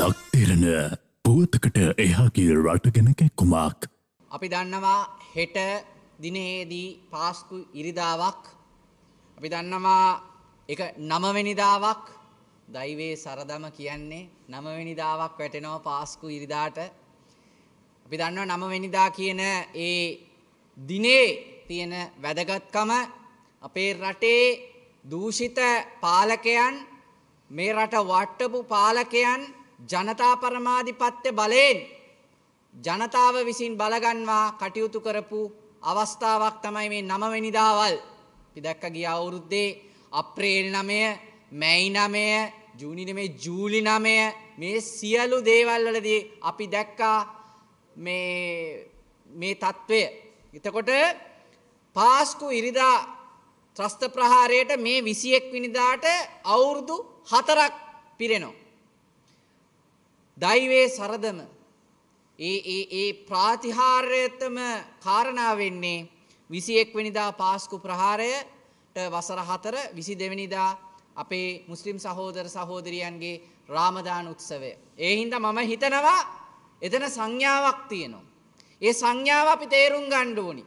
ලක්තිරණ පුවතකට එහාගේ රටගෙන කැක්කුමක්. අපි දන්නවා හෙට දිනයේදී පාස්කු ඉරිදාවක් අපි දන්නවා එක නමවෙනිදාවක් දයිවේ සරදම කියන්නේ නමවෙනිදාවක් වැටෙනෝ පාස්කු ඉරිදාට අපි දන්නවා නමවෙනිදා කියන ඒ දිනේ තියෙන වැදගත්කම අපේ රටේ දූෂිත පාලකයන් මේ රට වට්ටපු පාලකයන් ජනතා පරමාධිපත්‍ය බලයෙන් ජනතාව විසින් බලගන්වා කටයුතු කරපු අවස්ථාවක් තමයි මේ නමවෙනි දහවල්. අපි දැක්ක ගිය අවුරුද්දේ අප්‍රේල් 9, මැයි 9, ජූනි 9, ජූලි 9 මේ සියලු දේවල් වලදී අපි දැක්කා මේ මේ తත්වය. එතකොට පාස්කු ඉරිදා ත්‍රස්ත ප්‍රහාරයට මේ 21 වෙනිදාට අවුරුදු 4ක් පිරෙනවා. දෛවයේ සරදම ඒ ඒ ඒ ප්‍රාතිහාර්යතම කාරණා වෙන්නේ 21 වෙනිදා පාස්කු ප්‍රහාරයට වසර 4 22 වෙනිදා අපේ මුස්ලිම් සහෝදර සහෝදරියන්ගේ රාමදාන උත්සවය. ඒ හින්දා මම හිතනවා එතන සංඥාවක් තියෙනවා. ඒ සංඥාව අපි තේරුම් ගන්න ඕනි.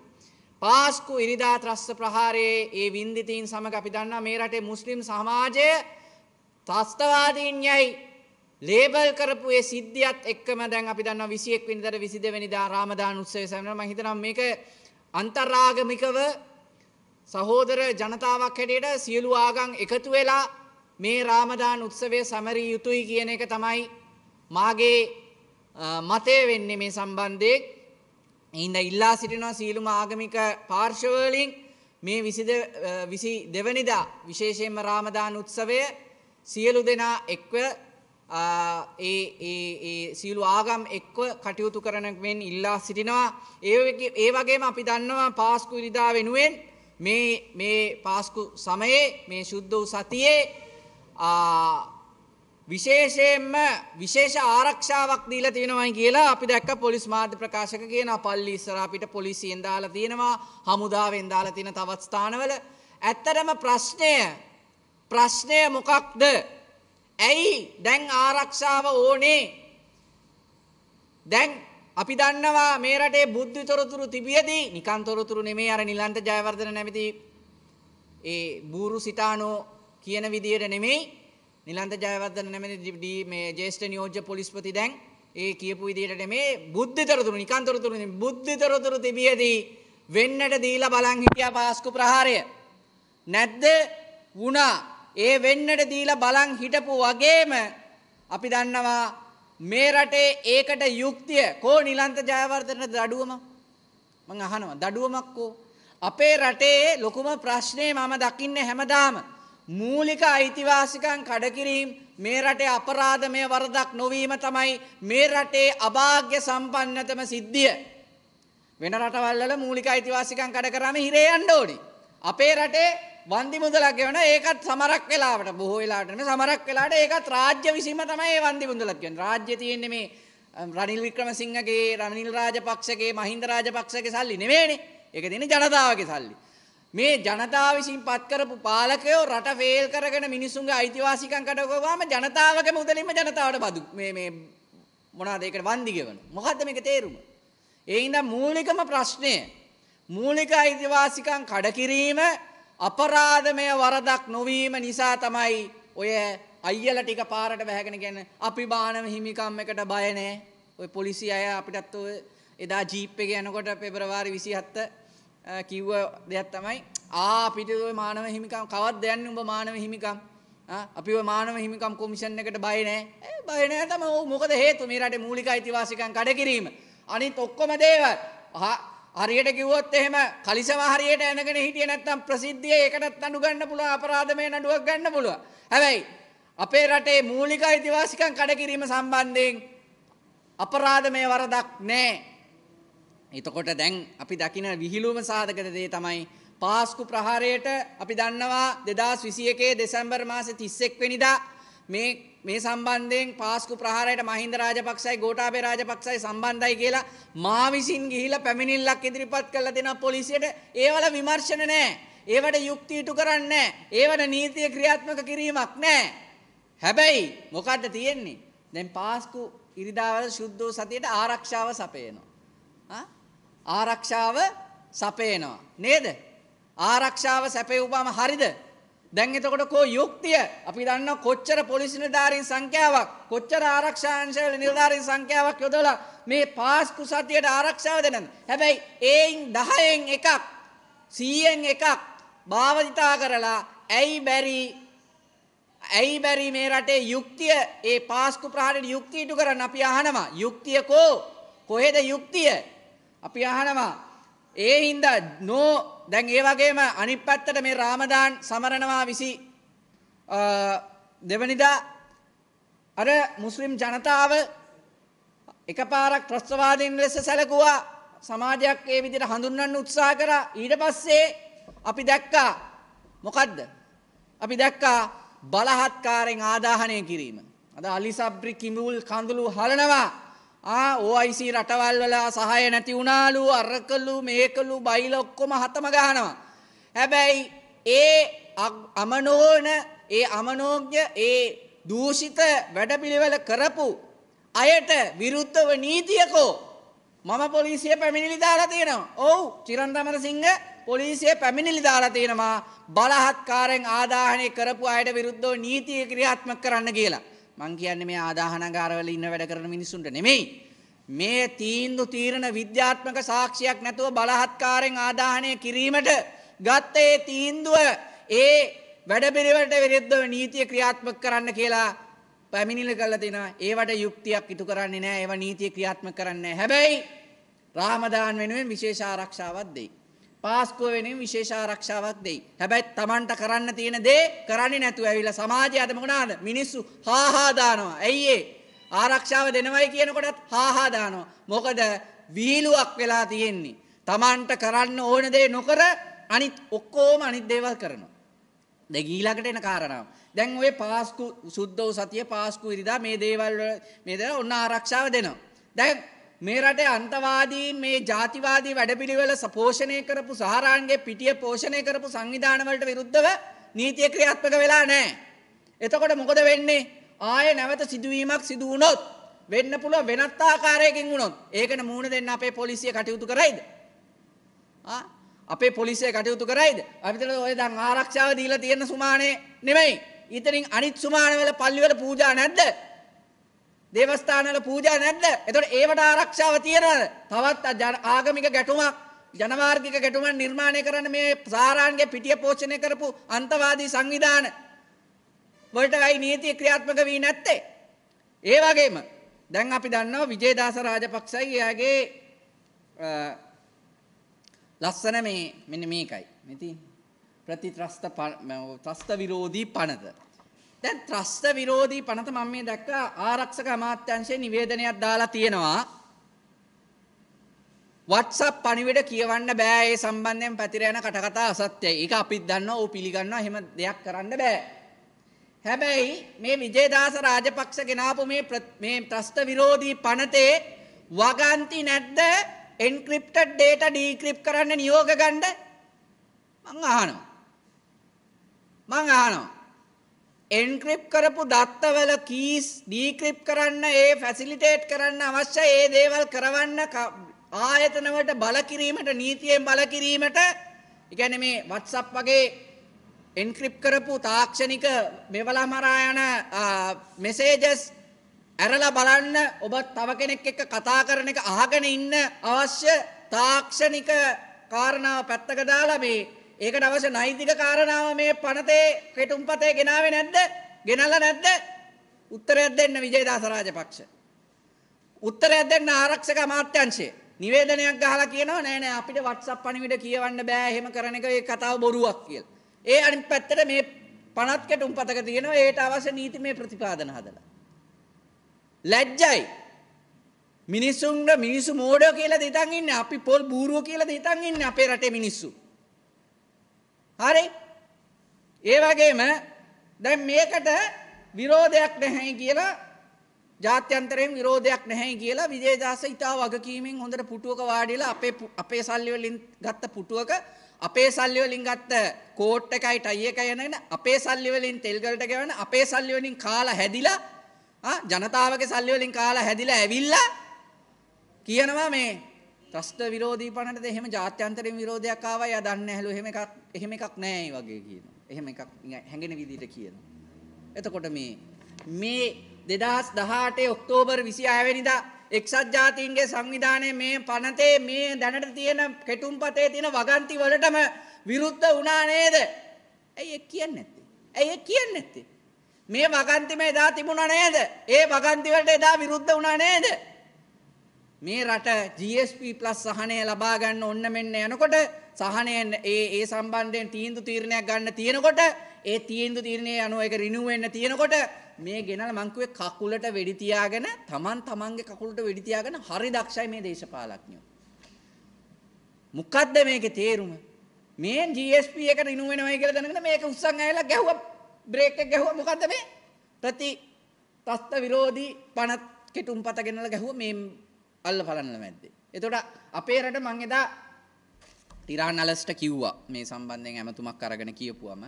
පාස්කු ඉරිදා ත්‍රස්ස ප්‍රහාරයේ ඒ වින්දිතීන් සමග අපි දන්නා මේ රටේ මුස්ලිම් සමාජය ත්‍රස්තවාදීන් යයි ලේබල් කරපු ඒ සිද්ධියත් එක්කම දැන් අපි දන්නවා 21 වෙනිදාට 22 වෙනිදා රාමදාන උත්සවය සමරන මම හිතනවා මේක අන්තරාගමිකව සහෝදර ජනතාවක් හැටියට සියලු ආගම් එකතු වෙලා මේ රාමදාන උත්සවය සමරිය යුතුයි කියන එක තමයි මාගේ මතය වෙන්නේ මේ සම්බන්ධයෙන්. ඉඳ ඉල්ලා සිටිනවා සියලුම ආගමික පාර්ශව වලින් මේ 22 වෙනිදා විශේෂයෙන්ම රාමදාන උත්සවය සියලු දෙනා එක්ව ඒ සියලු ආගම් එක්ව කටයුතු කරනක්වෙන් ඉල්ලා සිටිනවා. ඒ වගේම අපි දන්නවා පාස්කු ඉරිදා වෙනුවෙන් මේ පාස්කු සමයේ මේ ශුද්ධ සතියේ විශේෂයෙන්ම විශේෂ ආරක්ෂාවක් දීලා තියෙනවයි කියලා අපි දැක්ක පොලිස් මාධ්‍ය ප්‍රකාශක කියනවා පල්ලි ඉස්සරහා පිට පොලිසියෙන් දාලා තියෙනවා හමුදාවෙන් දාලා තියෙන තවත් ස්ථානවල ඇත්තටම ප්‍රශ්නය ප්‍රශ්නය මොකක්ද ඇයි දැන් ආරක්ෂාව ඕනේ? දැන් අපි දන්නවා මේ රටේ බුද්ධි තොරතුරු තිබියදී නිකන් තොරතුරු නෙමේ අර නිලන්ත ජයවර්ධන නැමැති ඒ බూరు සිතානෝ කියන විදියට නෙමෙයි නිලන්ත ජයවර්ධන නැමැති මේ ජේෂ්ඨ නියෝජ්‍ය පොලිස්පති දැන් ඒ කියපු විදියට නෙමේ බුද්ධි තොරතුරු නිකන් තොරතුරු නෙමේ බුද්ධි තොරතුරු තිබියදී වෙන්නට දීලා බලන් හිටියා පාස්කු ප්‍රහාරය නැද්ද වුණා ඒ වෙන්නට දීලා බලන් හිටපු වගේම අපි දන්නවා මේ රටේ ඒකට යුක්තිය කෝ නිලන්ත ජයවර්ධන දඩුවම මං අහනවා දඩුවමක්කෝ අපේ රටේ ලොකුම ප්‍රශ්නේ මම දකින්න හැමදාම මූලික අයිතිවාසිකම් කඩකිරීම මේ රටේ අපරාධමය වරදක් නොවීම තමයි මේ රටේ අභාග්‍ය සම්පන්නතම සිද්ධිය. වෙන රටවල් වල මූලික අයිතිවාසිකම් කඩ කරාම හිරේ යන්න ඕනි. අපේ රටේ වන්දි මුදලක් ගෙවන ඒකත් සමරක් වෙලාවට බොහෝ වෙලාවට නෙමෙයි සමරක් වෙලාවට ඒකත් රාජ්‍ය විසීම තමයි මේ වන්දි මුදලක් ගෙවන්නේ. රාජ්‍ය තියෙන්නේ මේ රනිල් වික්‍රමසිංහගේ රනිල් රාජපක්ෂගේ මහින්ද රාජපක්ෂගේ සල්ලි නෙමෙයිනේ. ඒක දෙන්නේ ජනතාවගේ සල්ලි. මේ ජනතාව විසින් පත් කරපු පාලකයෝ රට ෆේල් කරගෙන මිනිසුන්ගේ අයිතිවාසිකම් කඩගොවාම ජනතාවගේ මුදලින්ම ජනතාවට බදු මේ මේ මොනවාද ඒකට වන්දි ගෙවන මොකද්ද මේක තේරුම ඒ හින්දා මූලිකම ප්‍රශ්නය මූලික අයිතිවාසිකම් කඩ කිරීම අපරාධමය වරදක් නොවීම නිසා තමයි ඔය අයියල ටික පාරට බැහැගෙන ගැන අපි බානව හිමිකම් එකට බයනෑ ඔය පොලිසි අය අපිටත් ඔය එදා ජීප් එක යනකොට පෙබරවාරි විසිහත්ත කිව්ව දෙයක් තමයි ආපිට මානව හිමිකම් කවත් දෙයන්න උඹ මානව හිමිකම් අපි මානව හිමිකම් කොමිෂන් එකට බයනෑ බයනෑ තම මොකද හේතු මේ රට මූලික අයිතිවාසිකන් කඩ කිරීම අනිත් ඔක්කොම දේවල් හා හරියට කිව්වොත් එහෙම කලිසම හරියට ඇනගෙන හිටියේ නැත්නම් ප්‍රසිද්ධිය ඒකටත් අඩු ගන්න පුළුවන් අපරාධමය නඩුවක් ගන්න පුළුවන්. හැබැයි අපේ රටේ මූලික අයිතිවාසිකම් කඩකිරීම සම්බන්ධයෙන් අපරාධමය වරදක් නැහැ. එතකොට දැන් අපි දකින විහිළුවම සාධක දේ තමයි පාස්කු ප්‍රහාරයට අපි දන්නවා 2021 දෙසැම්බර් මාසේ 31 වෙනිදා මේ මේ සම්බන්ධයෙන් පාස්කු ප්‍රහාරයට මහින්ද රාජපක්ෂයි ගෝඨාභය රාජපක්ෂයි සම්බන්ධයි කියලා මා විසින් ගිහිලා පැමිණිල්ලක් ඉදිරිපත් කළා දෙනවා පොලිසියට ඒවල විමර්ශන නැහැ. ඒවට යුක්ති ඉටු කරන්නේ නැහැ. ඒවට නීතිය ක්‍රියාත්මක කිරීමක් නැහැ. හැබැයි මොකද්ද තියෙන්නේ? දැන් පාස්කු ඉරිදාවල සුද්ධෝ සතියට ආරක්ෂාව සපයනවා. ආරක්ෂාව සපයනවා. නේද? ආරක්ෂාව සැපෙවුවාම හරිද? දැන් එතකොට කෝ යුක්තිය අපි දන්නවා කොච්චර පොලිසි නිලධාරීන් සංඛ්‍යාවක් කොච්චර ආරක්ෂා අංශවල නිලධාරීන් සංඛ්‍යාවක් යොදවලා මේ පාස්කු සතියට ආරක්ෂාව දෙනද හැබැයි ඒයින් 10න් එකක් 100න් එකක් භාවිතා කරලා ඇයි බැරි ඇයි බැරි මේ රටේ යුක්තිය ඒ පාස්කු ප්‍රහාණයට යුක්තිය ඉටු කරන්න අපි අහනවා යුක්තිය කෝ කොහෙද යුක්තිය අපි අහනවා ඒ හින්දා නෝ දැන් ඒ වගේම අනිත් පැත්තට මේ රාමදාන් සමරනවා 20 දෙවනිදා අර මුස්ලිම් ජනතාව එකපාරක් ත්‍රස්තවාදීන් ලෙස සැලකුවා සමාජයක් ඒ විදිහට හඳුන්වන්න උත්සාහ කරා ඊට පස්සේ අපි දැක්කා මොකද්ද අපි දැක්කා බලහත්කාරයෙන් ආදාහනය කිරීම අද අලි සබ්රි කිඹුල් කඳුළු හලනවා ආ ඕයිC රටවල් වලා සහය නැති වුණාලු අරකලු මේකලු බයිල ඔක්කොම හතම ගහනවා. හැබැයි ඒ අමනෝන ඒ අමනෝග්‍ය ඒ දූෂිත වැඩපිළිවෙල කරපු අයට විරුද්ධව නීතියකෝ මම පොලිසිය පැමිණිලි දාලා තියෙනවා. ඔව් චිරන් රමරසිංහ පොලිසිය පැමිණිලි දාලා තියෙනවා බලහත්කාරයෙන් ආදාහනය කරපු අයට විරුද්ධව නීතිය ක්‍රියාත්මක කරන්න කියලා. මං කියන්නේ මේ ආදාහනගාරවල ඉන්න වැඩ කරන මිනිසුන්ට නෙමෙයි. මේ තීන්දු තීරණ විද්‍යාත්මක සාක්ෂියක් නැතුව බලහත්කාරයෙන් ආදාහනය කිරීමට ගත්ත ඒ තීන්දුව ඒ වැඩපිළිවෙලට විරුද්ධව නීතිය ක්‍රියාත්මක කරන්න කියලා පැමිණිලි කරලා තිනවා. ඒවට යුක්තියක් ඉටු කරන්නේ නැහැ. ඒවා නීතිය ක්‍රියාත්මක කරන්නේ නැහැ. හැබැයි රාමදාන් වෙනුවෙන් විශේෂ ආරක්ෂාවක් දෙයි. පාස්කුවෙනින් විශේෂ ආරක්ෂාවක් දෙයි. හැබැයි Tamanට කරන්න තියෙන දේ කරන්නේ නැතුව ඇවිල්ලා සමාජය අද මොකනාද? මිනිස්සු හාහා දානවා. ඇයි ඒ? ආරක්ෂාව දෙනවයි කියනකොටත් හාහා දානවා. මොකද විහිළුවක් වෙලා තියෙන්නේ. Tamanට කරන්න ඕන දේ නොකර අනිත් ඔක්කොම අනිත් දේවල් කරනවා. දැන් ඊළඟට එන කාරණාව. දැන් ඔය පාස්කු සුද්ධ වූ සතිය පාස්කු ඉරිදා මේ දේවල් මේ දේවල් ඔන්න ආරක්ෂාව දෙනවා. දැන් මේ රටේ අන්තවාදීන් මේ ජාතිවාදී වැඩපිළිවෙල සපෝෂණය කරපු සහරාන්ගේ පිටිය පෝෂණය කරපු සංවිධානවලට විරුද්ධව නීතිය ක්‍රියාත්මක වෙලා නෑ. එතකොට මොකද වෙන්නේ ආය නැවත සිදුවීමක් සිදුවනොත් වෙන්න පුළුව වෙනත් ආකාරයකින් වුණොත් ඒකට මූුණ දෙන්න අපේ පොලිසිය කටයුතු කරයිද. අපේ පොලිසිය කටයුතු කරයිද අපිතර ඔය දං ආරක්ෂාව දීලා තියෙන සුමානය නෙමයි. ඉතරින් අනිත් සුමානවල පල්ලිවල පූජා නැද්ද දේවස්ථානවල පූජා නැද්ද? එතකොට ඒවට ආරක්ෂාව තියනවද? තවත් ආගමික ගැටුමක් ජනමාර්ගික ගැටුමක් නිර්මාණය කරන්න මේ සාරාන්ගේ පිටිය පෝෂණය කරපු අන්තවාදී සංවිධාන වලටයි නීතිය ක්‍රියාත්මක වී නැත්තේ. ඒ වගේම දැන් අපි දන්නවා විජේදාස රාජපක්ෂයි එයාගේ ලස්සන මේ මෙන්න මේකයි. මෙති ප්‍රතිත්‍රස්ත ත්‍රස්ත විරෝධී පනත දැන් ත්‍රස්ත විරෝධී පනත මම මේ දැක්ක ආරක්ෂක අමාත්‍යංශයේ නිවේදනයක් දාලා තියෙනවා. WhatsApp පණිවිඩ කියවන්න බෑ ඒ සම්බන්ධයෙන් පැතිර යන කටකතා අසත්‍යයි. ඒක අපිත් දන්නවා ඕ පිළිගන්නවා එහෙම දෙයක් කරන්න බෑ. හැබැයි මේ විජේදාස රාජපක්ෂ ගෙනාපු මේ මේ ත්‍රස්ත විරෝධී පනතේ වගන්ති නැද්ද එන්ක්‍රිප්ටඩ් data decrypt කරන්න නියෝග ගන්න? මං අහනවා. මං අහනවා. එන්ක්‍රිප් කරපු දත්තවල කීස් ඩීක්‍රිප් කරන්න ඒ ෆැසිලිටේට් කරන්න අවශ්‍ය ඒ දේවල් කරවන්න ආයතනවට බලකිරීමට නීතියෙන් බලකිරීමට ඉගැන මේ වත්සප් වගේ එන්ක්‍රිප් කරපු තාක්ෂණික මෙවලා මරායන මෙසේජස් ඇරල බලන්න ඔබ තව කෙනෙක් එක්ක කතා කරන එක අහගෙන ඉන්න අවශ්‍ය තාක්ෂණික කාරණාව පැත්තක දාලා මේ ඒකට අවශ්‍ය නෛතික කාරණාව මේ පනතේ කෙටුම්පතේ ගෙනාවේ නැද්ද? ගෙනල්ලා නැද්ද? උත්තරයක් දෙන්න විජේදාස රාජපක්ෂ. උත්තරයක් දෙන්න ආරක්ෂක අමාත්‍යංශය. නිවේදනයක් ගහලා කියනවා නෑ නෑ අපිට WhatsApp පණිවිඩ කියවන්න බෑ එහෙම කරන එක ඒ කතාව බොරුවක් කියලා. ඒ අනිත් පැත්තට මේ පනත් කෙටුම්පතක තියෙනවා ඒට අවශ්‍ය නීතිමය ප්‍රතිපාදන හදලා. ලැජ්ජයි. මිනිසුන්ගේ මිනිසු මෝඩයෝ කියලා දිතන් ඉන්නේ අපි පොල් බූරුවෝ කියලා දිතන් ඉන්නේ අපේ රටේ මිනිස්සු. හරි ඒ වගේම දැන් මේකට විරෝධයක් නැහැයි කියලා ජාත්‍යන්තරයෙන් විරෝධයක් නැහැයි කියලා විදේශාස ඉතා වගකීමෙන් හොඳට පුටුවක වාඩිලා අපේ අපේ සල්ලි වලින් ගත්ත පුටුවක අපේ සල්ලි වලින් ගත්ත කෝට් එකයි ටයි එකයි යනගෙන අපේ සල්ලි වලින් තෙල් ගලට ගෙවන අපේ සල්ලි වලින් කාලා හැදිලා ආ ජනතාවගේ සල්ලි වලින් කාලා හැදිලා ඇවිල්ලා කියනවා මේ ත්‍රස්ත විරෝධී පනටද එහෙම ජාත්‍යන්තරින් විරෝධයක් ආවයි ආ දන්නේ නැහැලු එහෙම එකක් එහෙම එකක් නැහැ වගේ කියනවා. එහෙම එකක් හැංගෙන විදිහට කියනවා. එතකොට මේ මේ 2018 ඔක්තෝබර් 26 වෙනිදා එක්සත් ජාතීන්ගේ සංවිධානයේ මේ පනතේ මේ දැනට තියෙන කෙටුම්පතේ තියෙන වගන්ති වලටම විරුද්ධ වුණා නේද? ඇයි ඒ කියන්නේ නැත්තේ? ඇයි ඒ කියන්නේ නැත්තේ? මේ වගන්තිම එදා තිබුණා නේද? ඒ වගන්ති වලට එදා විරුද්ධ වුණා නේද? මේ රට GSP+ සහනය ලබා ගන්න ඔන්න මෙන්න යනකොට සහනය ඒ ඒ සම්බන්ධයෙන් තීන්දුව තීරණයක් ගන්න තියෙනකොට ඒ තීන්දුව තීරණය අනුව ඒක රිනු වෙන්න තියෙනකොට මේ ගෙනල මංකුවේ කකුලට වෙඩි තියාගෙන Taman Tamanගේ කකුලට වෙඩි තියාගෙන හරි දක්ෂයි මේ දේශපාලඥයෝ. මොකද්ද මේකේ තේරුම? මේ GSP එක රිනු වෙනවයි කියලා දැනගෙන මේක උස්සන් ඇවිල්ලා ගැහුවා බ්‍රේක් එක ගැහුවා මොකද්ද මේ? ප්‍රති තස්ත විරෝධී පණ කෙටුම්පත ගෙනලා ගැහුවා මේ අල්ල බලන්න මැද්දේ. එතකොට අපේ රට මං එදා ටිරානලස්ට කිව්වා මේ සම්බන්ධයෙන් ඇමතුමක් අරගෙන කියපුවම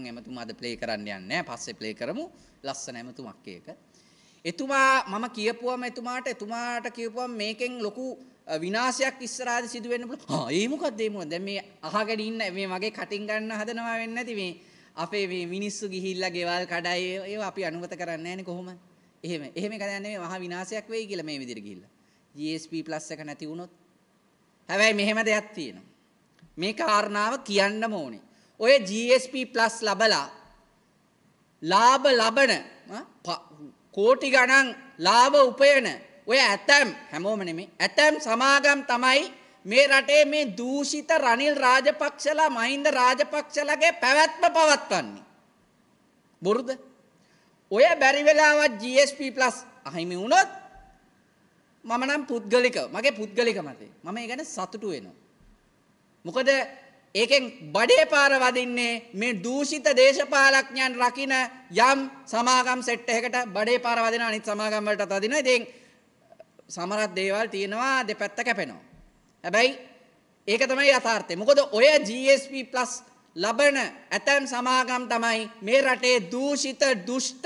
මං ඇමතුම අද ප්ලේ කරන්න යන්නේ නැහැ. පස්සේ ප්ලේ කරමු. ලස්සන ඇමතුමක් ඒක. එතුමා මම කියපුවම එතුමාට එතුමාට කියපුවම මේකෙන් ලොකු විනාශයක් ඉස්සරහට සිදු වෙන්න පුළුවන්. ආ ඒ මොකක්ද ඒ මොකක්ද? දැන් මේ අහගෙන ඉන්න මේ මගේ කටින් ගන්න හදනවා වෙන්නේ නැති මේ අපේ මේ මිනිස්සු ගිහිල්ලා ගෙවල් කඩයි ඒවා අපි අනුමත කරන්නේ නැහනේ කොහොම? එහෙම. එහෙම කරන්නේ මේ මහා විනාශයක් වෙයි කියලා මේ විදිහට ගිහිල්ලා. GSP ප්ලස් එක නැති වුණොත් හැබැයි මෙහෙම දෙයක් තියෙනවා. මේ කාරණාව කියන්න ඕනේ. ඔය GSP ප්ලස් ලබලා ලාභ ලබන කෝටි ගණන් ලාභ උපයන ඔය ඇතැම් හැමෝම නෙමේ ඇතැම් සමාගම් තමයි මේ රටේ මේ දූෂිත රනිල් රාජපක්ෂලා මහින්ද රාජපක්ෂලගේ පැවැත්ම පවත්වන්නේ. බොරුද? ඔය බැරි වෙලාවත් GSP+ අහිමි වුණොත් මම නම් පුද්ගලික මගේ පුද්ගලික මතේ මම ඒ ගැන සතුටු වෙනවා. මොකද ඒකෙන් බඩේ පාර වදින්නේ මේ දූෂිත දේශපාලඥයන් රකින යම් සමාගම් සෙට් එකකට බඩේ පාර වදින අනිත් සමාගම් වලටත් අදිනවා. ඉතින් සමහරක් දේවල් තියෙනවා දෙපැත්ත කැපෙනවා. හැබැයි ඒක තමයි යථාර්ථය. මොකද ඔය GSP+ ලබන ඇතැම් සමාගම් තමයි මේ රටේ දූෂිත දුෂ්ට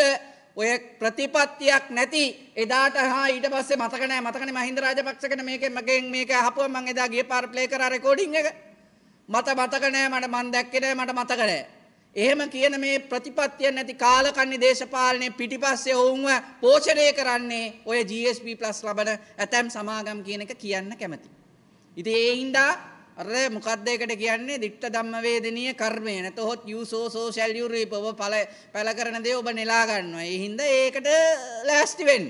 ඔය ප්‍රතිපත්තියක් නැති එදාට හා ඊට පස්සේ මතක නැහැ මතකනේ මහින්ද රාජපක්ෂකට මේකෙන් මගෙන් මේක අහපුවා මම එදා ගිය පාර ප්ලේ කරා රෙකෝඩින් එක මට මතක නැහැ මට මන් දැක්කේ නැහැ මට මතක නැහැ එහෙම කියන මේ ප්‍රතිපත්තිය නැති කාලකන්ණි දේශපාලනයේ පිටිපස්සේ ඔවුන්ව පෝෂණය කරන්නේ ඔය GSP+ ලබන ඇතැම් සමාගම් කියන එක කියන්න කැමති. ඉතින් ඒ හින්දා අර මොකද්ද ඒකට කියන්නේ ditta ධම්ම වේදනීය කර්මය නැතහොත් you so so shall you reap ඔබ පළ පළ කරන දේ ඔබ නෙලා ගන්නවා. ඒ හින්දා ඒකට ලෑස්ති වෙන්න.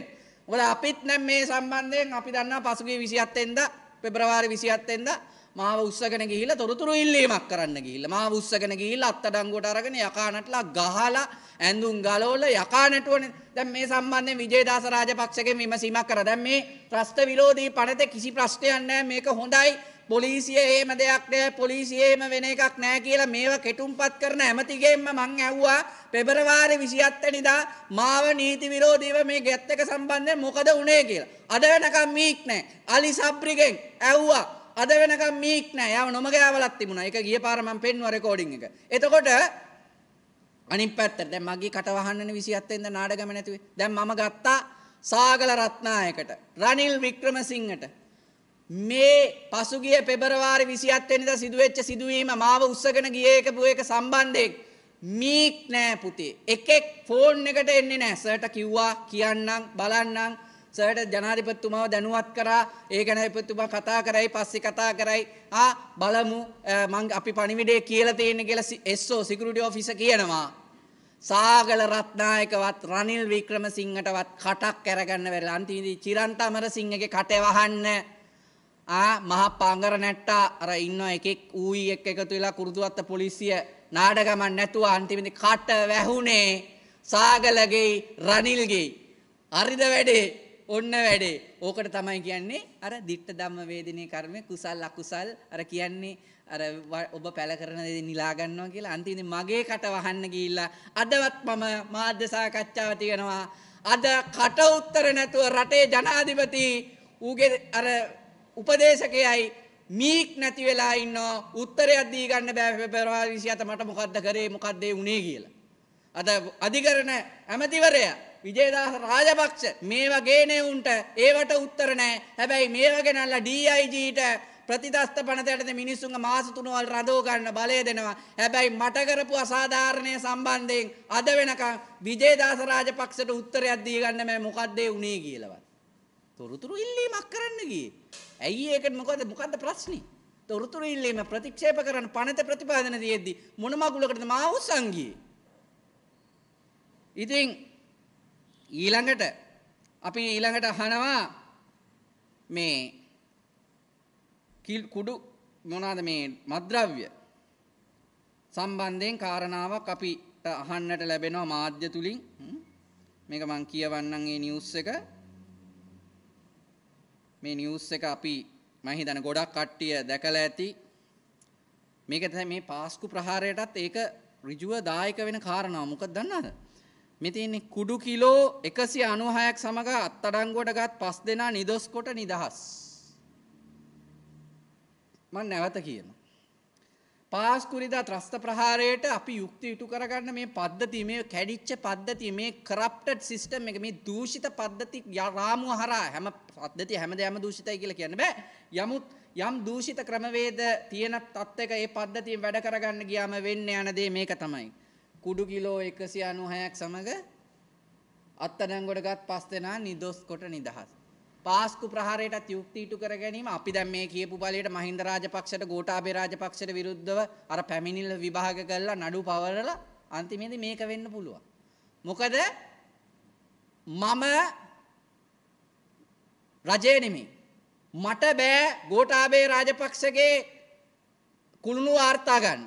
මොකද අපිත් නම් මේ සම්බන්ධයෙන් අපි දන්නා පසුගිය 27 වෙනිදා පෙබරවාරි 27 වෙනිදා මාව උස්සගෙන ගිහිල්ලා තොරතුරු ඉල්ලීමක් කරන්න ගිහිල්ලා මාව උස්සගෙන ගිහිල්ලා අත්තඩංගුවට අරගෙන යකා නටලා ගහලා ඇඳුම් ගලවලා යකා නටුවනේ දැන් මේ සම්බන්ධයෙන් විජේදාස රාජපක්ෂගෙන් විමසීමක් කරා දැන් මේ ත්‍රස්ත විරෝධී පනත කිසි ප්‍රශ්නයක් නැහැ මේක හොඳයි පොලිසිය එහෙම දෙයක් නෑ පොලිසිය එහෙම වෙන එකක් නෑ කියලා මේව කෙටුම්පත් කරන ඇමතිගෙන්ම මං ඇහුවා පෙබරවාරි 27 වෙනිදා මාව නීති විරෝධීව මේ ගැත් එක සම්බන්ධයෙන් මොකද වුනේ කියලා. අද වෙනකම් මීක් නෑ. අලි සබ්රිගෙන් ඇහුවා අද වෙනකම් මීක් නෑ. යාව නොමග යාවලක් තිබුණා. ඒක ගිය පාර මම පෙන්නුවා රෙකෝඩින් එක. එතකොට අනිත් පැත්තට දැන් මගේ කට වහන්නනේ 27 වෙනිදා නාඩගම නැතුවේ. දැන් මම ගත්තා සාගල රත්නායකට, රනිල් වික්‍රමසිංහට, මේ පසුගිය පෙබරවාරි 27 වෙනිදා සිදුවෙච්ච සිදුවීම මාව උස්සගෙන ගියේ එකපු එක සම්බන්ධයෙන් මීක් නෑ පුතේ එකෙක් ෆෝන් එකට එන්නේ නෑ සර්ට කිව්වා කියන්නම් බලන්නම් සර්ට ජනාධිපතිතුමාව දැනුවත් කරා ඒ ගැන ජනාධිපතිතුමා කතා කරයි පස්සේ කතා කරයි ආ බලමු මං අපි පණිවිඩය කියලා තියෙන කියලා SO security officer කියනවා සාගල රත්නායකවත් රනිල් වික්‍රමසිංහටවත් කටක් අරගන්න බැරිලා අන්තිමේදී චිරන්ත අමරසිංහගේ කට වහන්න ආ මහ පංගර නැට්ටා අර ඉන්න එකෙක් ඌයි එක් එකතු වෙලා කුරුදුවත්ත පොලිසිය නාඩගමන් නැතුව අන්තිමේදී කට වැහුනේ සාගලගේ රනිල්ගේ හරිද වැඩේ ඔන්න වැඩේ ඕකට තමයි කියන්නේ අර දිට්ඨ ධම්ම වේදිනේ කර්මය කුසල් අකුසල් අර කියන්නේ අර ඔබ පැල කරන දේ නිලා ගන්නවා කියලා අන්තිමේදී මගේ කට වහන්න ගිහිල්ලා අදවත් මම මාධ්‍ය සාකච්ඡාව තියෙනවා අද කට උත්තර නැතුව රටේ ජනාධිපති ඌගේ අර උපදේශකයයි මීක් නැති වෙලා ඉන්නවා උත්තරයක් දී ගන්න බෑ පෙබරවාරි 27 මට මොකද්ද කරේ මොකද්ද ඒ උනේ කියලා. අද අධිකරණ ඇමතිවරයා විජේදාස රාජපක්ෂ මේ වගේ නේ උන්ට ඒවට උත්තර නැහැ. හැබැයි මේව ගැනලා DIGට ප්‍රතිදස්ත පනතයටද මිනිස්සුන්ගේ මාස තුනවල් රඳව ගන්න බලය දෙනවා. හැබැයි මට කරපු අසාධාරණය සම්බන්ධයෙන් අද වෙනකන් විජේදාස රාජපක්ෂට උත්තරයක් දී ගන්න මම මොකද්ද ඒ උනේ කියලාවත්. තොරතුරු ඉල්ලීමක් කරන්න ගියේ. ඇයි ඒකට මොකද මොකක්ද ප්‍රශ්නේ? තොරතුරු ඉල්ලීම ප්‍රතික්ෂේප කරන පනත ප්‍රතිපාදන දියෙද්දි මොන මගුලකටද මාව උසංගියේ? ඉතින් ඊළඟට අපි ඊළඟට අහනවා මේ කුඩු මොනවාද මේ මද්ද්‍රව්‍ය සම්බන්ධයෙන් කාරණාවක් අපිට අහන්නට ලැබෙනවා මාධ්‍ය තුලින් මේක මම කියවන්නම් මේ නිවුස් එක මේ නිවස් එක අපි මම හිතන්නේ ගොඩක් කට්ටිය දැකලා ඇති මේක තමයි මේ පාස්කු ප්‍රහාරයටත් ඒක ඍජුව දායක වෙන කාරණාව මොකද දන්නවද මේ තියෙන්නේ කුඩු කිලෝ 196ක් සමග අත්අඩංගුවටගත් පස් දෙනා නිදොස් කොට නිදහස් මම නැවත කියනවා පාස්කුරිදා ත්‍රස්ත ප්‍රහාරයට අපි යුක්ති ඉටු කරගන්න මේ පද්ධති මේ කැඩිච්ච පද්ධති මේ කරප්ටඩ් සිිස්ටම් එක මේ දූෂිත පද්ධති රාමුව හරා හැම පද්ධති හැමද හැම දූෂිතයි කියල කියන්න බෑ යමුත් යම් දූෂිත ක්‍රමවේද තියෙන තත්වක ඒ පද්ධතියෙන් වැඩ කරගන්න ගියාම වෙන්න යනදේ මේක තමයි. කුඩු කිලෝ එකසි අනුහයක් සමඟ අත්තඩංගොඩගත් පස් දෙනා නිදොස් කොට නිදහස්. පාස්කු ප්‍රහාරයටත් යුක්තිීටු කර ගැනීම අපි දැන් මේ කියපු බලයට මහින්ද රාජපක්ෂට ගෝඨාභය රාජපක්ෂට විරුද්ධව අර පැමිණිල්ල විභාග කළා නඩු පවරලා අන්තිමේදී මේක වෙන්න පුළුවන්. මොකද මම රජේ නෙමෙයි. මට බෑ ගෝඨාභය රාජපක්ෂගේ කුළුණු වාර්තා ගන්න.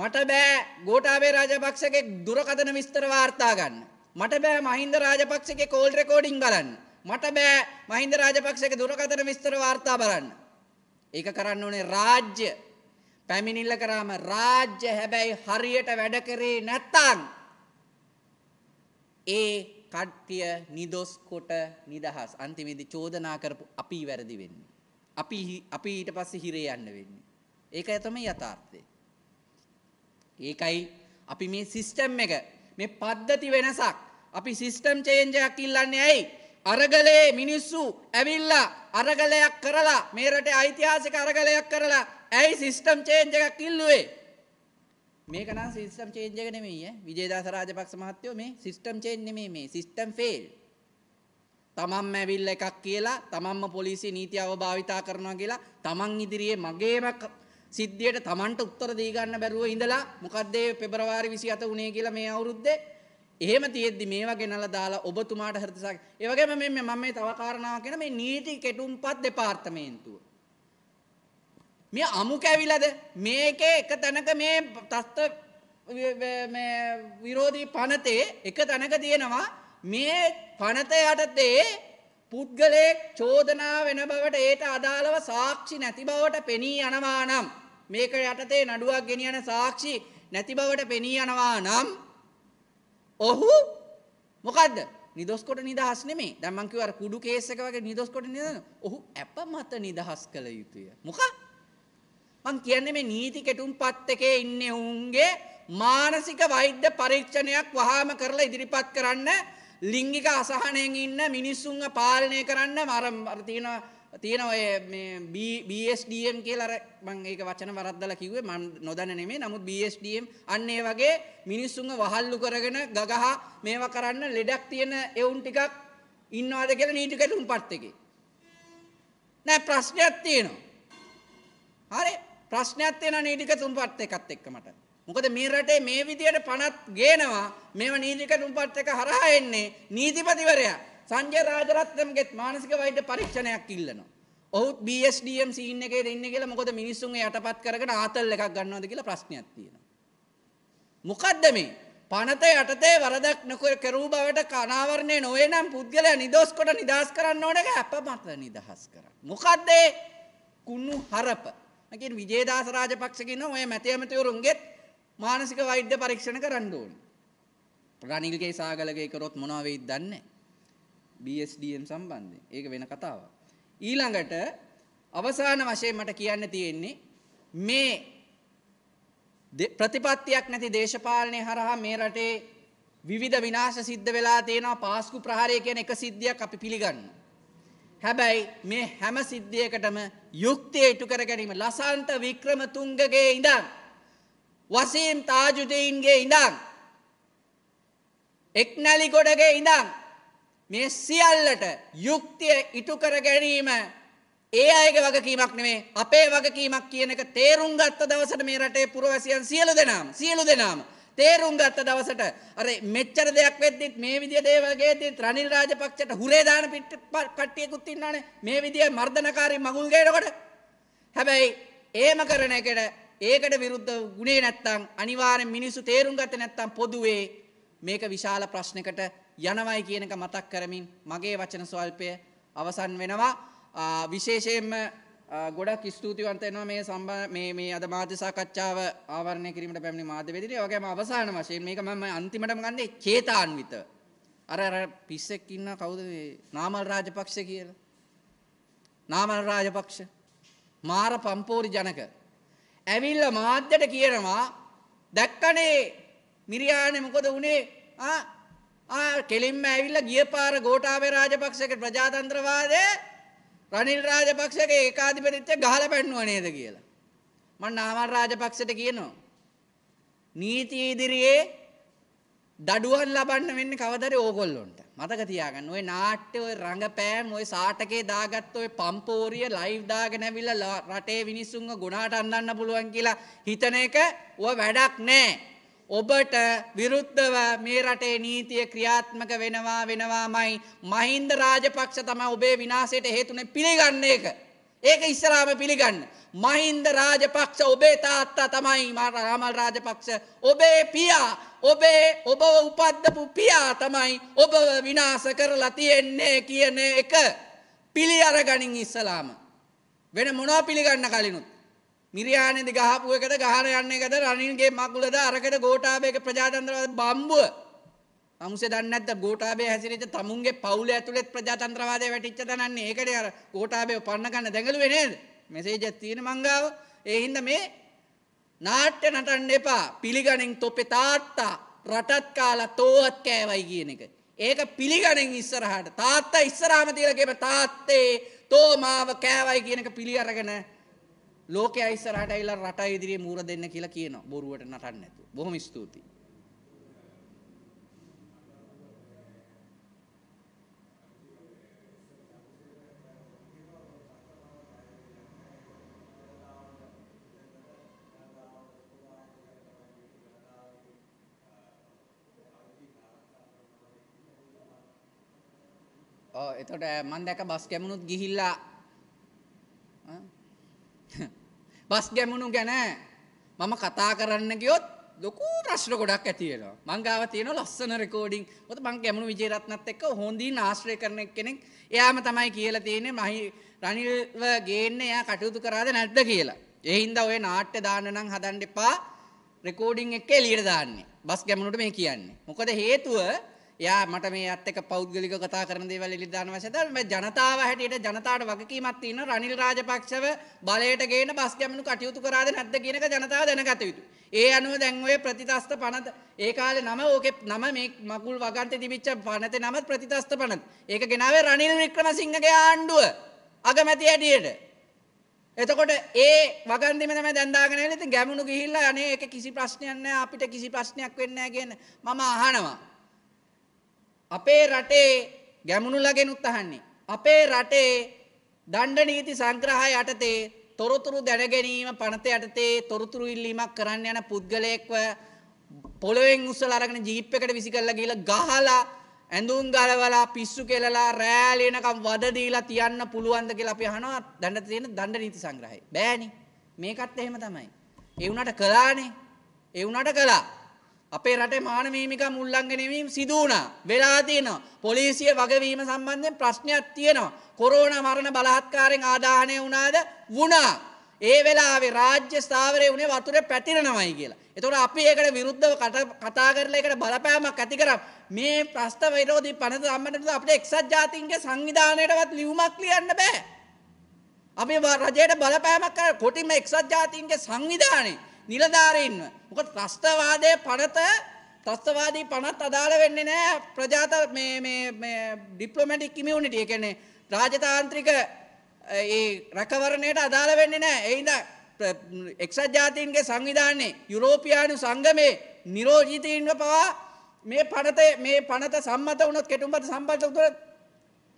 මට බෑ ගෝඨාභය රාජපක්ෂගේ දුරකථන විස්තර වාර්තා ගන්න. මට බෑ මහින්ද රාජපක්ෂගේ කෝල් රෙකෝඩින් බලන්න. මට බෑ මහින්ද රාජපක්ෂගේ දුරකථන විස්තර වාර්තා බලන්න. ඒක කරන්න ඕනේ රාජ්‍ය. පැමිණිල්ල කරාම රාජ්‍ය හැබැයි හරියට වැඩ කරේ නැත්තම් ඒ කට්ටිය නිදොස් කොට නිදහස්. අන්තිමේදී චෝදනා කරපු අපි වැරදි වෙන්නේ. අපි අපි ඊට පස්සේ හිරේ යන්න වෙන්නේ. ඒකයි තමයි යථාර්ථය. ඒකයි අපි මේ සිස්ටම් එක මේ පද්ධති වෙනසක් අපි සිස්ටම් චේන්ජ් එකක් ඉල්ලන්නේ ඇයි? අරගලයේ මිනිස්සු ඇවිල්ලා අරගලයක් කරලා මේ රටේ ඓතිහාසික අරගලයක් කරලා ඇයි සිස්ටම් චේන්ජ් එකක් ඉල්ලුවේ මේක නම් සිස්ටම් චේන්ජ් එක නෙමෙයි ඈ විජේදාස රාජපක්ෂ මහත්තයෝ මේ සිස්ටම් චේන්ජ් නෙමෙයි මේ සිස්ටම් ෆේල් තමන්ම ඇවිල්ලා එකක් කියලා තමන්ම පොලිසිය නීති අවභාවිතා කරනවා කියලා තමන් ඉදිරියේ මගේම සිද්ධියට තමන්ට උත්තර දී ගන්න බැරුව ඉඳලා මොකද්ද මේ පෙබරවාරි 27 උනේ කියලා මේ අවුරුද්දේ එහෙම තියෙද්දි මේ වගේ නල දාලා ඔබතුමාට හරිතසක් ඒ වගේම මේ මම මේ තව කාරණාවක් කියන මේ නීති කෙටුම්පත් දෙපාර්තමේන්තුව මේ අමු කැවිලද මේකේ එක තැනක මේ තස්ත මේ විරෝධී පනතේ එක තැනක තියෙනවා මේ පනත යටතේ පුද්ගලයෙක් චෝදනා වෙන බවට ඒට අදාළව සාක්ෂි නැති බවට පෙනී යනවා නම් මේක යටතේ නඩුවක් ගෙනියන සාක්ෂි නැති බවට පෙනී යනවා නම් ඔහු මොකද්ද? නිදොස්කොට නිදහස් නෙමේ. දැන් මං කිව්වා අර කුඩු කේස් එක වගේ නිදොස්කොට නිදහන. ඔහු අපමත නිදහස් කළ යුතුය. මොකක්? මං කියන්නේ මේ නීති කෙටුම්පත් එකේ ඉන්නේ උන්ගේ මානසික වෛද්‍ය පරීක්ෂණයක් වහාම කරලා ඉදිරිපත් කරන්න ලිංගික අසහනයෙන් ඉන්න මිනිස්සුන්ව පාලනය කරන්න අර තියෙනවා තියෙන ඔය BSDM කියලර මං ඒක වචන වරද්දල කිවේ මන් නොදැන නෙමේ නමුත් BSDM අන්න ඒ වගේ මිනිස්සුන්ව වහල්ලු කරගෙන ගගහ මේව කරන්න ලෙඩක් තියෙන එවුන් ටිකක් ඉන්නවාද කියලා නීති කැටුම් පත් එකේ. නෑ ප්‍රශ්නයක් තියෙනවා. හරි ප්‍රශ්නයක් තියෙන නීතික තුන්පත් එකත් එක්ක මට. මොකද මේ රටේ මේ විදියට පනත් ගේනවා මේව නීතික තුන්පත් එක හරහා එන්නේ නීතිපතිවරයා. සංජය රාජරත්නම්ගෙත් මානසික වෛද්‍ය පරීක්ෂණයක් ඉල්ලනවා. ඔහුත් BSDM සීන් එකේ දෙන්න කියලා මොකද මිනිස්සුන් යටපත් කරගෙන ආතල් එකක් ගන්නවද කියලා ප්‍රශ්නයක් තියෙනවා. මොකද්ද මේ? පනත යටතේ වරදක් නොකර කෙරූ බවට කනාවරණය නොවේ නම් පුද්ගලයා නිදොස් කොට නිදහස් කරන්න ඕන එක අපමත නිදහස් කරන්න. මොකද්ද කුණු හරප? මකින් විජේදාස රාජපක්ෂ කියන ඔය මැතිඇමතිවරුන්ගෙත් මානසික වෛද්‍ය පරීක්ෂණ කරන්න ඕනේ. රනිල්ගේ සාගලගේ කරොත් මොනවා වෙයිද දන්නේ නැහැ. BSDM සම්බන්ධයෙන්. ඒක වෙන කතාවක්. ඊළඟට අවසාන වශයෙන් මට කියන්න තියෙන්නේ මේ ප්‍රතිපත්තියක් නැති දේශපාලනය හරහා මේ රටේ විවිධ විනාශ සිද්ධ වෙලා තියෙනවා පාස්කු ප්‍රහාරය කියන එක සිද්ධියක් අපි පිළිගන්න. හැබැයි මේ හැම සිද්ධියකටම යුක්තිය ඉටු කර ගැනීම ලසන්ත වික්‍රමතුංගගේ ඉඳන් වසීම් තාජුදීන්ගේ ඉඳන් එක්නැලිගොඩගේ ඉඳන් මේ සියල්ලට යුක්තිය ඉටු කර ගැනීම ඒ අයගේ වගකීමක් නෙමේ අපේ වගකීමක් කියන එක තේරුම් ගත්ත දවසට මේ රටේ පුරවැසියන් සියලු දෙනාම සියලු දෙනාම තේරුම් ගත්ත දවසට අර මෙච්චර දෙයක් වෙද්දිත් මේ විදිය දේවගේදීත් රනිල් රාජපක්ෂට හුරේ දාන පට්ටියකුත් ඉන්නවනේ මේ විදිය මර්ධනකාරී මගුල් ගේනකොට හැබැයි ඒම කරන එකට ඒකට විරුද්ධ ගුණේ නැත්තම් අනිවාර්යෙන් මිනිස්සු තේරුම් ගත්තේ නැත්තම් පොදුවේ මේක විශාල ප්‍රශ්නකට යනවයි කියනක මතක් කරමින් මගේ වචන ස්වල්පය අවසන් වෙනවා විශේෂයෙන්ම ගොඩක් ස්තුතිවන්ත වෙනවා මේ සම්බ මේ මේ අද මාධ්‍ය සාකච්ඡාව ආවරණය කිරීමට පැමිණි මාධ්‍ය වේදිකේ ඔයගම අවසාන වශයෙන් මේක මම අන්තිමටම ගන්නේ චේතාන්විත අර අර පිස්සෙක් ඉන්න කවුද මේ නාමල් රාජපක්ෂ කියලා නාමල් රාජපක්ෂ මාර පම්පෝරි ජනක ඇවිල්ල මාධ්‍යට කියනවා දැක්කනේ මිරියානේ මොකද උනේ ආ ආ කෙලින්ම ඇවිල්ලා ගිය පාර ගෝඨාභය රාජපක්ෂගේ ප්‍රජාතන්ත්‍රවාදයේ රනිල් රාජපක්ෂගේ ඒකාධිපතිත්වය ගහලා පැන්නුවා නේද කියලා. මම නාමල් රාජපක්ෂට කියනවා. නීති ඉදිරියේ දඩුවන් ලබන්න වෙන්නේ කවදද ඕගොල්ලොන්ට. මතක තියාගන්න. ওই නාට්‍ය ওই රංගපෑම් ওই සාටකේ දාගත්ත ওই පම්පෝරිය ලයිව් දාගෙන ඇවිල්ලා රටේ මිනිස්සුන්ව ගුණාට අඳන්න පුළුවන් කියලා හිතන එක ඌ වැඩක් නෑ. ඔබට විරුද්ධව මේ රටේ නීතිය ක්‍රියාත්මක වෙනවා වෙනවාමයි මහින්ද රාජපක්ෂ තමයි ඔබේ විනාශයට හේතුනේ පිළිගන්න එක. ඒක ඉස්සරහම පිළිගන්න. මහින්ද රාජපක්ෂ ඔබේ තාත්තා තමයි රාමල් රාජපක්ෂ ඔබේ පියා ඔබේ ඔබ උපද්දපු පියා තමයි ඔබ විනාශ කරලා තියෙන්නේ කියන එක පිළි අරගනින් ඉස්සලාම. වෙන මොනවා පිළිගන්න කලිනුත් මිරියානේදි ගහපු එකද ගහන යන්න එකද රනිල්ගේ මකුලද අරකද ගෝඨාභයක ප්‍රජාතන්ත්‍රවාද බම්බුව අමුසේ දන්නේ නැද්ද ගෝඨාභය හැසිරෙච්ච තමුන්ගේ පවුල ඇතුළෙත් ප්‍රජාතන්ත්‍රවාදය වැටිච්ච තනන්නේ ඒකනේ අර ගෝඨාභය පන්න ගන්න දැඟලුවේ නේද මෙසේජ් එකක් තියෙන මංගාව ඒ හින්දා මේ නාට්‍ය නටන්න එපා පිළිගනින් තොපේ තාත්තා රටත් කාලා තෝවත් කෑවයි කියන එක ඒක පිළිගනින් ඉස්සරහට තාත්තා ඉස්සරහම තියලා කියප තාත්තේ තෝ මාව කෑවයි කියන එක පිළි අරගෙන ලෝකයේ ඉස්සරහට ඇවිල්ලා රට ඉදිරියේ මූර දෙන්න කියලා කියනවා බොරුවට නටන්න නැතුව. බොහොම ස්තුතියි. ඔව් එතකොට මම දැක බස් කැමුණුත් ගිහිල්ලා බස් ගැමුණු ගැන මම කතා කරන්න ගියොත් ලොකු ප්‍රශ්න ගොඩක් ඇතියෙනවා. මංගාව තියෙන ලස්සන රෙකෝඩින් ඔත මං ගැමුණු විජේරත්නත් එක්ක හොඳින් ආශ්‍රය කරන කෙනෙක්. එයාම තමයි කියලා තියෙන්නේ මහි රනිල්ව ගේන්න එයා කටයුතු කරාද නැද්ද කියලා. ඒ හින්දා ඔය නාට්‍ය දාන්න නම් හදන්න එපා. රෙකෝඩින් එක එළියට දාන්නේ. බස් ගැමුණුට මේ කියන්නේ. මොකද හේතුව යා මට මේ අත්තක පෞද්ගලික කතා කරන දේවල් එලිදාන වශයෙන් දැන් ජනතාව හැටියට ජනතාවට වගකීමක් තියෙන රනිල් රාජපක්ෂව බලයට ගේන බස් ගැමුණු කටයුතු කරාද නැද්ද කියන එක ජනතාව දැනගත යුතුයි. ඒ අනුව දැන් ඔය ප්‍රතිතස්ත පනත ඒ කාලේ නම ඕකේ නම මේ මගුල් වගන්තේ තිබිච්ච පනතේ නම ප්‍රතිතස්ත පනත. ඒක ගෙනාවේ රනිල් වික්‍රමසිංහගේ ආණ්ඩුව අගමැති හැටියට. එතකොට ඒ වගන්දිම තමයි දැන් දාගෙන ඉන්නේ. ඉතින් ගැමුණු ගිහිල්ලා අනේ ඒක කිසි ප්‍රශ්නයක් නැහැ අපිට කිසි ප්‍රශ්නයක් වෙන්නේ නැහැ කියන මම අහනවා. අපේ රටේ ගැමුණු ලගෙනුත් අහන්නේ. අපේ රටේ දණ්ඩ නීති සංග්‍රහය යටතේ තොරතුරු දැනගැනීම පනත යටතේ තොරතුරු ඉල්ලීමක් කරන්න යන පුද්ගලයෙක්ව පොළොවෙන් උස්සලා අරගෙන ජීප් එකට විසි කරලා ගිහලා ගහලා ඇඳුම් ගලවලා පිස්සු කෙලලා රෑල් එනකම් වද දීලා තියන්න පුළුවන්ද කියලා අපි අහනවා දඬ තියෙන දඬ නීති සංග්‍රහය. බෑනේ. මේකත් එහෙම තමයි. ඒ වුණාට කළානේ. ඒ වුණාට කළා. අපේ රටේ මානවීමික මුල්ලංඝනවීම සිදු වුණා. වෙලා තියෙනවා. පොලිසිය වගවීම සම්බන්ධයෙන් ප්‍රශ්නයක් තියෙනවා. කොරෝනා මරණ බලහත්කාරයෙන් ආදාහණය වුණාද? වුණා. ඒ වෙලාවේ රාජ්‍ය ස්ථාවරයේ උනේ වතුරේ පැතිරෙනවයි කියලා. ඒතකොට අපි ඒකට විරුද්ධව කතා කරලා ඒකට බලපෑමක් ඇති කරා. මේ ප්‍රශ්න විරෝධී පනත සම්බන්ධව අපිට එක්සත් ජාතීන්ගේ සංවිධානයටවත් ලියුමක් ලියන්න බෑ. අපි රජයට බලපෑමක් කර කොටිම එක්සත් ජාතීන්ගේ සංවිධානයේ නිලධාරීන්ව. මොකද ත්‍රස්තවාදයේ පනත ත්‍රස්තවාදී පනත් අදාළ වෙන්නේ නෑ ප්‍රජාත මේ මේ මේ ඩිප්ලොමැටික් ඉමියුනිටි ඒ කියන්නේ රාජතාන්ත්‍රික ඒ රැකවරණයට අදාළ වෙන්නේ නෑ. ඒ ඉඳලා එක්සත් ජාතීන්ගේ සංවිධානයේ යුරෝපියානු සංගමේ නිරෝජිතීන්ව පවා මේ පනත මේ පනත සම්මත වුණොත් කෙටුම්පත සම්බන්ධ උතුර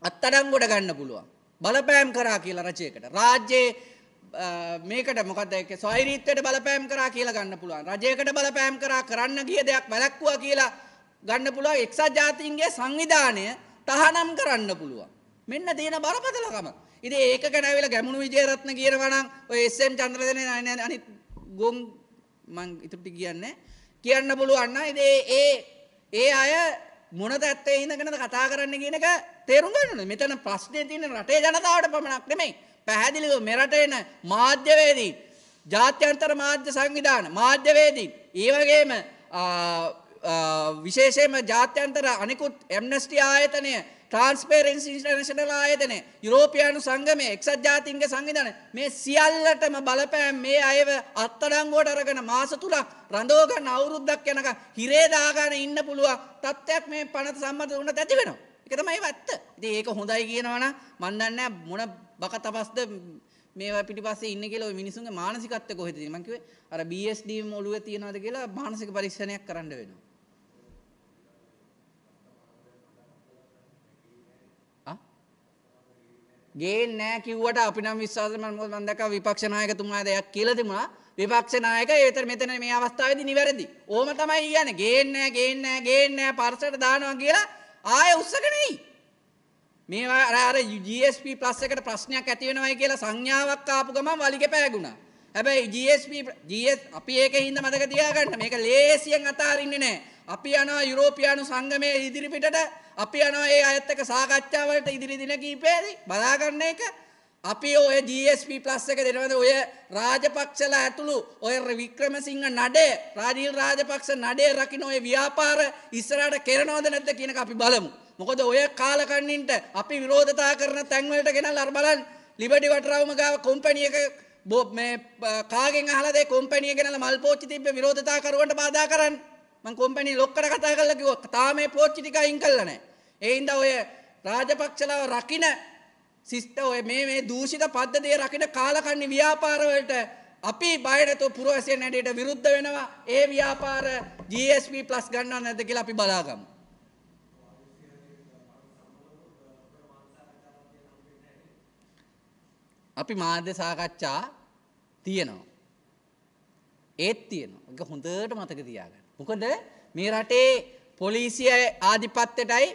අත්තඩංගොඩ ගන්න පුළුවන්. බලපෑම් කරා කියලා රචයකට. රාජ්‍යයේ මේකට මොකදක සොයිරීත්තයට බලපෑම් කරා කියලා ගන්න පුළුවන් රජයකට බලපෑම් කරා කරන්න ගිය දෙයක් වැලැක්වා කියලා ගන්න පුළුව එක්සත් ජාතින්ගේ සංවිධානය තහනම් කරන්න පුළුවන්. මෙන්න තියෙන බරපතලකම. ඉති ඒක ගැනවිල ගැමුණු විජයරත්න කියනවනම් එස්සම් චන්ද්‍රදන නන අනි ගොම් මං ඉතුපටි කියන්න කියන්න පුළුවන්න ඉදේ ඒ ඒ අය මොන දැත්තේ ඉඳගෙනද කතා කරන්න කියනක තේරුම් ගන්නන මෙතන ප්‍රශ්නය තියන රටේ ජනතාවට පමණක් නෙමෙයි පැහැදිලිව මෙරට එන මාධ්‍යවේදී ජාත්‍යන්තර මාධ්‍ය සංවිධාන මාධ්‍යවේදී ඒ වගේම විශේෂයෙන්ම ජාත්‍යන්තර අනිකුත් එම්නස්ටි ආයතනය ට්‍රාන්ස්පේරෙන්සි ඉන්ටර්නැෂනල් ආයතනය යුරෝපියානු සංගමය එක්සත් ජාතීන්ගේ සංවිධානය මේ සියල්ලටම බලපෑම් මේ අයව අත්අඩංගුවට අරගෙන මාස තුනක් රඳව ගන්න අවුරුද්දක් යනකම් හිරේ දාගෙන ඉන්න පුළුවන් තත්ත්වයක් මේ පනත සම්මත වුණත් ඇති වෙනවා. ඒක තමයි ඇත්ත. ඉතින් ඒක හොඳයි කියනවනම් මන් දන්නේ මොන බක තපස්ද මේවා පිටිපස්සේ ඉන්නේ කියලා ওই මිනිසුන්ගේ මානසිකත්වය කොහෙද තියෙන්නේ මං කිව්වේ අර BSD ඔළුවේ තියනවාද කියලා මානසික පරීක්ෂණයක් කරන්න වෙනවා ගේන් නෑ කිව්වට අපි නම් විශ්වාස මම මොකද මම දැක්කා විපක්ෂ නායකතුමා දෙයක් කියලා තිබුණා විපක්ෂ නායක ඒතර මෙතන මේ අවස්ථාවේදී නිවැරදි. ඕම තමයි කියන්නේ ගේන් නෑ ගේන් නෑ ගේන් නෑ පර්සට දානවා කියලා ආයෙ උස්සගෙන නෙයි. මේවා අර GSP ප්ලස් එකට ප්‍රශ්නයක් ඇති වෙනවයි කියලා සංඥාවක් ආපු ගමන් වලිගේ පෑගුණා. හැබැයි GSP GS අපි ඒකේ හින්දා මතක තියාගන්න මේක ලේසියෙන් අතාරින්නේ නැහැ. අපි යනවා යුරෝපියානු සංගමයේ ඉදිරිපිටට අපි යනවා ඒ අයත් එක්ක සාකච්ඡාවලට ඉදිරි දින කිහිපයේදී බලා ගන්න එක අපි ඔය GSP ප්ලස් එක දෙනවද ඔය රාජපක්ෂලා ඇතුළු ඔය වික්‍රමසිංහ නඩේ රාජීල් රාජපක්ෂ නඩේ රකින්න ඔය ව්‍යාපාර ඉස්සරහට කරනවද නැද්ද කියන එක අපි බලමු. මොකද ඔය කාලකන්නින්ට අපි විරෝධතා කරන තැන්වලට ගෙනල් අර බලන් ලිබඩි වටරවම ගාව කොම්පැනි එක බොබ් මේ කාගෙන් අහලා දේ කොම්පැනි එක ගෙනලා මල් පෝච්චි තිබ්බ විරෝධතා කරුවන්ට බාධා කරන්න මං කොම්පැනි ලොක්කට කතා කරලා කිව්වා තාම මේ පෝච්චි ටික අයින් කළා නැහැ ඒ හින්දා ඔය රාජපක්ෂලාව රකින්න සිස්ට ඔය මේ මේ දූෂිත පද්ධතිය රකින්න කාලකන්ණි ව්‍යාපාර වලට අපි බය නැතුව පුරවැසියන් හැටියට විරුද්ධ වෙනවා ඒ ව්‍යාපාර GSP+ ගන්නව නැද්ද කියලා අපි බලාගමු අපි මාධ්‍ය සාකච්ඡා තියෙනවා. ඒත් තියෙනවා. ඒක හොඳට මතක තියාගන්න. මොකද මේ රටේ පොලිසිය ආධිපත්‍යයටයි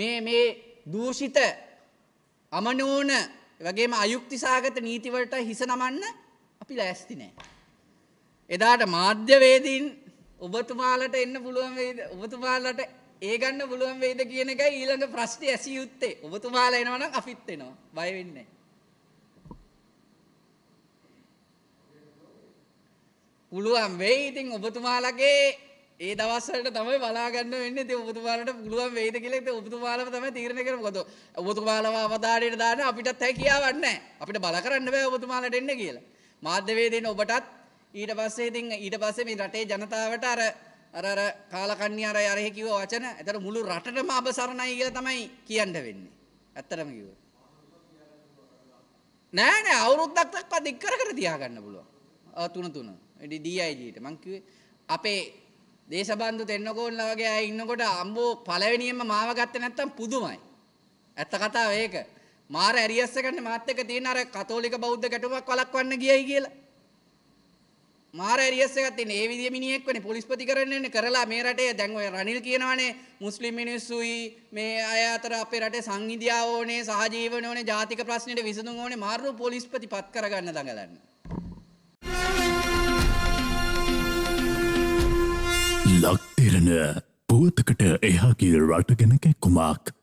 මේ මේ දූෂිත අමනෝන වගේම අයුක්ති සාගත නීතිවලට හිස නමන්න අපි ලෑස්ති නෑ. එදාට මාධ්‍යවේදීන් ඔබතුමාලට එන්න පුළුවන් වෙයිද? ඔබතුමාලට ඒ ගන්න පුළුවන් වෙයිද කියන එකයි ඊළඟ ප්‍රශ්නේ ඇසිය යුත්තේ. ඔබතුමාලා එනවනම් අපිත් එනවා. බය වෙන්නේ නෑ. පුළුවන් වෙයි ඉතින් ඔබතුමාලගේ ඒ දවස්වලට තමයි බලාගන්න වෙන්නේ ඉතින් ඔබතුමාලට පුළුවන් වෙයිද කියලා ඉතින් ඔබතුමාලම තමයි තීරණය කරන්නේ මොකද ඔබතුමාලව අවධානයට දාන්න අපිටත් හැකියාවක් නැහැ අපිට බල කරන්න බෑ ඔබතුමාලට එන්න කියලා මාධ්‍ය වේදින ඔබටත් ඊට පස්සේ ඉතින් ඊට පස්සේ මේ රටේ ජනතාවට අර අර අර කාලකන්ණි අර අර කිව්ව වචන එතන මුළු රටටම අබසරණයි කියලා තමයි කියන්න වෙන්නේ. ඇත්තටම කිව්වොත්. නෑ නෑ අවුරුද්දක් දක්වා දික් කර කර තියාගන්න පුළුවන්. ආ තුන තුන. ඩීයිජීට මංකිවේ අපේ දේශබන්ධු තෙන්නකෝල්ල වගේ අය ඉන්නකොට අම්බෝ පළවෙනියෙන්ම මාව ගත්තේ නැත්තම් පුදුමයි. ඇත්ත කතාව ඒක. මාර ඇරියස් එකනේ මාත් එක්ක තියෙන අර කතෝලික බෞද්ධ ගැටුමක් වළක්වන්න ගියයි කියලා. මාර ඇරියස් එකක් තියෙන ඒ විදිය මිනිහෙක් වෙන්නේ පොලිස් ප්‍රතිකරණ එන්නේ කරලා මේ රටේ දැන් ඔය රනිල් කියනවානේ මුස්ලිම් මිනිස්සුයි මේ අය අතර අපේ රටේ සංහිඳියාව ඕනේ සහජීවන ඕනේ ජාතික ප්‍රශ්නෙට විසඳුම් ඕනේ මාරු පොලිස් ප්‍රතිපත් කරගන්න දඟලන්නේ. ඉරණ පෝතකට එහාගේ රට ගැනක කුමක්